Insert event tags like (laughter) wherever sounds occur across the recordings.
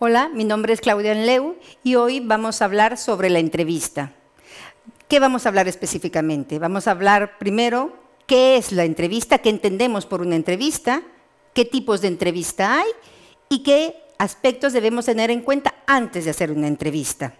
Hola, mi nombre es Claudia Enleu y hoy vamos a hablar sobre la entrevista. ¿Qué vamos a hablar específicamente? Vamos a hablar primero qué es la entrevista, qué entendemos por una entrevista, qué tipos de entrevista hay y qué aspectos debemos tener en cuenta antes de hacer una entrevista.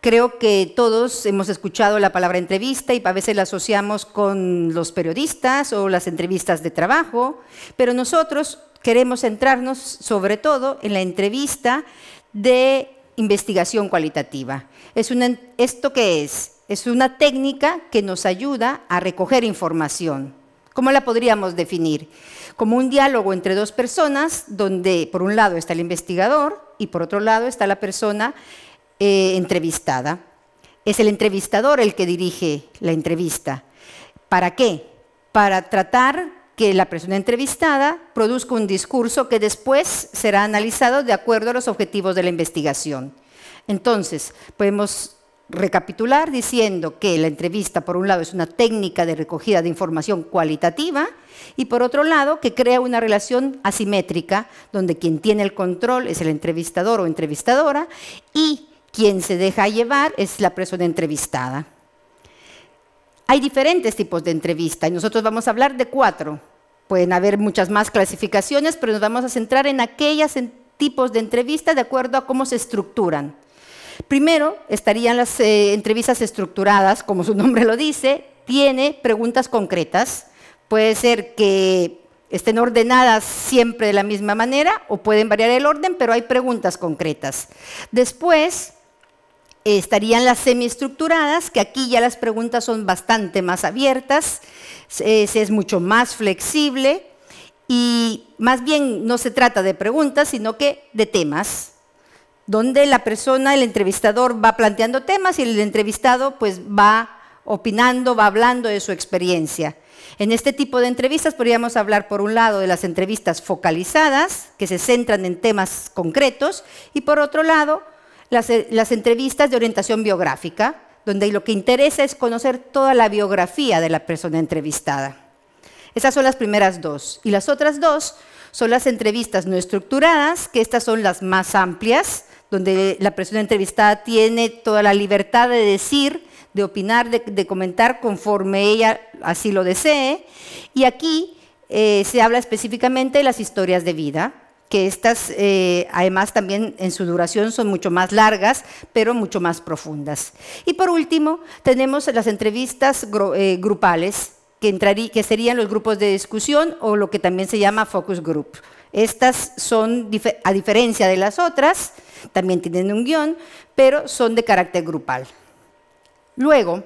Creo que todos hemos escuchado la palabra entrevista y a veces la asociamos con los periodistas o las entrevistas de trabajo, pero nosotros queremos centrarnos sobre todo en la entrevista de investigación cualitativa. Es ¿Esto qué es? Es una técnica que nos ayuda a recoger información. ¿Cómo la podríamos definir? Como un diálogo entre dos personas donde por un lado está el investigador y por otro lado está la persona eh, entrevistada. Es el entrevistador el que dirige la entrevista. ¿Para qué? Para tratar que la persona entrevistada produzca un discurso que después será analizado de acuerdo a los objetivos de la investigación. Entonces, podemos recapitular diciendo que la entrevista, por un lado, es una técnica de recogida de información cualitativa y, por otro lado, que crea una relación asimétrica donde quien tiene el control es el entrevistador o entrevistadora y quien se deja llevar es la persona entrevistada. Hay diferentes tipos de entrevista y nosotros vamos a hablar de cuatro. Pueden haber muchas más clasificaciones, pero nos vamos a centrar en aquellas tipos de entrevista de acuerdo a cómo se estructuran. Primero estarían las eh, entrevistas estructuradas, como su (laughs) nombre lo dice, tiene preguntas concretas. Puede ser que estén ordenadas siempre de la misma manera o pueden variar el orden, pero hay preguntas concretas. Después estarían las semiestructuradas, que aquí ya las preguntas son bastante más abiertas, es, es mucho más flexible y más bien no se trata de preguntas, sino que de temas donde la persona, el entrevistador va planteando temas y el entrevistado pues va opinando, va hablando de su experiencia. En este tipo de entrevistas podríamos hablar por un lado de las entrevistas focalizadas, que se centran en temas concretos, y por otro lado eh, las, entrevistas de orientación biográfica, donde lo que interesa es conocer toda la biografía de la persona entrevistada. Esas son las primeras dos. Y las otras dos son las entrevistas no estructuradas, que estas son las más amplias, donde la persona entrevistada tiene toda la libertad de decir, de opinar, de, comentar conforme ella así lo desee. Y aquí eh, se habla específicamente de las historias de vida, que estas eh, además también en su duración son mucho más largas, pero mucho más profundas. Y por último, tenemos las entrevistas eh, grupales, que, que serían los grupos de discusión o lo que también se llama focus group. Estas son, a diferencia de las otras, también tienen un guión, pero son de carácter grupal. Luego,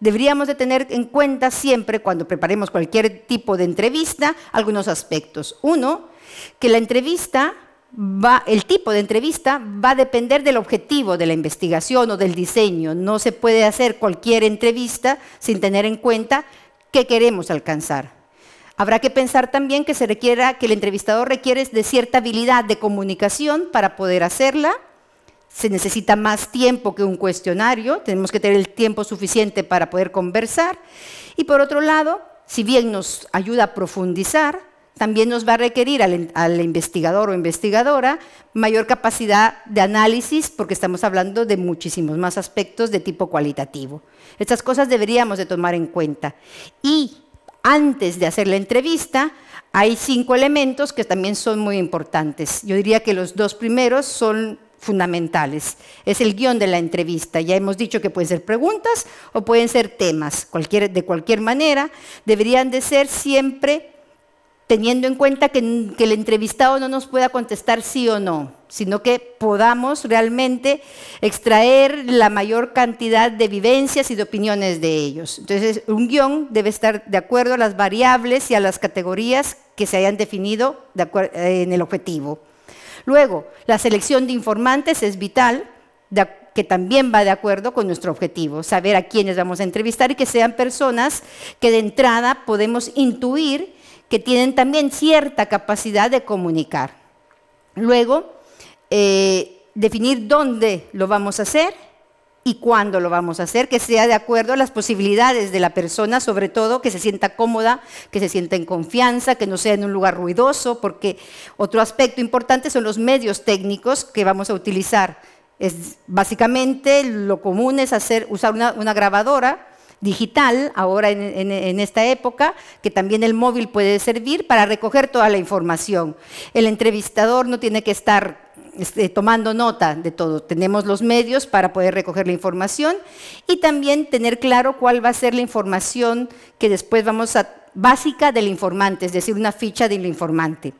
deberíamos de tener en cuenta siempre cuando preparemos cualquier tipo de entrevista algunos aspectos. Uno, que la entrevista el tipo de entrevista va a depender del objetivo de la investigación o del diseño. No se puede hacer cualquier entrevista sin tener en cuenta qué queremos alcanzar. Habrá que pensar también que se requiera que el entrevistador requiere de cierta habilidad de comunicación para poder hacerla se necesita más tiempo que un cuestionario, tenemos que tener el tiempo suficiente para poder conversar. Y por otro lado, si bien nos ayuda a profundizar, también nos va a requerir al, investigador o investigadora mayor capacidad de análisis porque estamos hablando de muchísimos más aspectos de tipo cualitativo. Estas cosas deberíamos de tomar en cuenta. Y antes de hacer la entrevista, hay cinco elementos que también son muy importantes. Yo diría que los dos primeros son fundamentales. Es el guión de la entrevista. Ya hemos dicho que pueden ser preguntas o pueden ser temas. de cualquier manera, deberían de ser siempre teniendo en cuenta que, el entrevistado no nos pueda contestar sí o no, sino que podamos realmente extraer la mayor cantidad de vivencias y de opiniones de ellos. Entonces, un guión debe estar de acuerdo a las variables y a las categorías que se hayan definido de en el objetivo. Luego, la selección de informantes es vital, que también va de acuerdo con nuestro objetivo, saber a quiénes vamos a entrevistar y que sean personas que de entrada podemos intuir que tienen también cierta capacidad de comunicar. Luego, eh, definir dónde lo vamos a hacer y cuándo lo vamos a hacer, que sea de acuerdo a las posibilidades de la persona, sobre todo que se sienta cómoda, que se sienta en confianza, que no sea en un lugar ruidoso, porque otro aspecto importante son los medios técnicos que vamos a utilizar. Es, básicamente lo común es hacer, usar una, grabadora digital ahora en, esta época, que también el móvil puede servir para recoger toda la información. El entrevistador no tiene que estar este, tomando nota de todo. Tenemos los medios para poder recoger la información y también tener claro cuál va a ser la información que después vamos a básica del informante, es decir, una ficha del informante.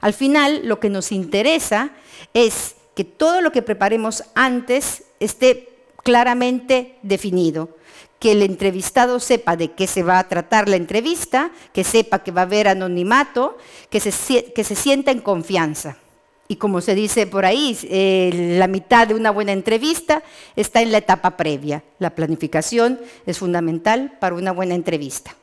Al final, lo que nos interesa es que todo lo que preparemos antes esté claramente definido, que el entrevistado sepa de qué se va a tratar la entrevista, que sepa que va a haber anonimato, que que se sienta en confianza. Y como se dice por ahí, eh, la mitad de una buena entrevista está en la etapa previa. La planificación es fundamental para una buena entrevista.